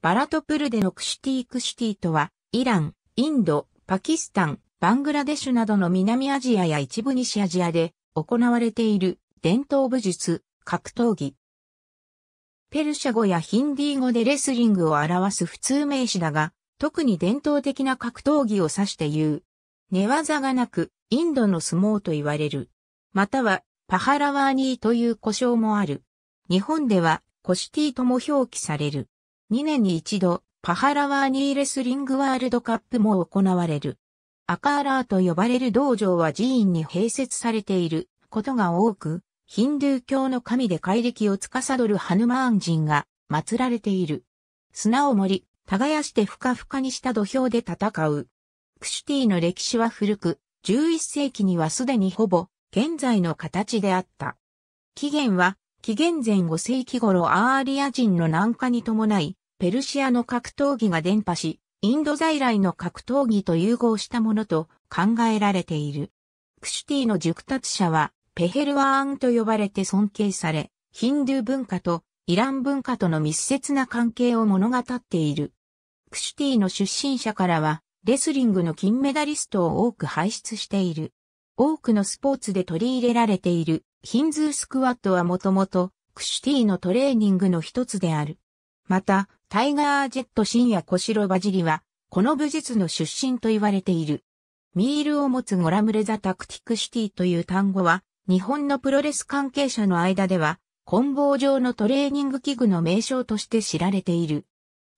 バラトプルデのクシティクシティとは、イラン、インド、パキスタン、バングラデシュなどの南アジアや一部西アジアで行われている伝統武術、格闘技。ペルシャ語やヒンディー語でレスリングを表す普通名詞だが、特に伝統的な格闘技を指して言う。寝技がなく、インドの相撲と言われる。または、パハラワーニーという呼称もある。日本では、コシティとも表記される。2年に一度、パハラワーニーレスリングワールドカップも行われる。アカーラーと呼ばれる道場は寺院に併設されていることが多く、ヒンドゥー教の神で怪力を司るハヌマーン人が祀られている。砂を盛り、耕してふかふかにした土俵で戦う。クシュティの歴史は古く、11世紀にはすでにほぼ現在の形であった。起源は、紀元前5世紀頃アーリア人の南下に伴い、ペルシアの格闘技が伝播し、インド在来の格闘技と融合したものと考えられている。クシュティの熟達者は、ペヘルワーンと呼ばれて尊敬され、ヒンドゥー文化とイラン文化との密接な関係を物語っている。クシュティの出身者からは、レスリングの金メダリストを多く輩出している。多くのスポーツで取り入れられているヒンズースクワットはもともとクシュティのトレーニングの一つである。また、タイガージェット深夜小城バジリは、この武術の出身と言われている。ミールを持つゴラムレザタクティクシティという単語は、日本のプロレス関係者の間では、棍棒状のトレーニング器具の名称として知られている。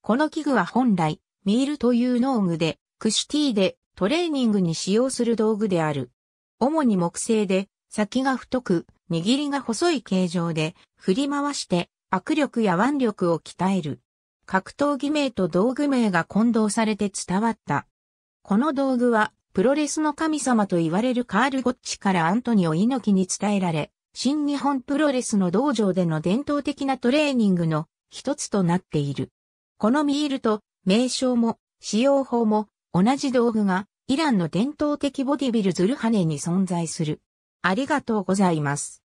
この器具は本来、ミールという農具で、クシティでトレーニングに使用する道具である。主に木製で、先が太く、握りが細い形状で、振り回して握力や腕力を鍛える。格闘技名と道具名が混同されて伝わった。この道具は、プロレスの神様と言われるカール・ゴッチからアントニオ猪木に伝えられ、新日本プロレスの道場での伝統的なトレーニングの一つとなっている。このミールと名称も使用法も同じ道具がイランの伝統的ボディビルズルハネに存在する。ありがとうございます。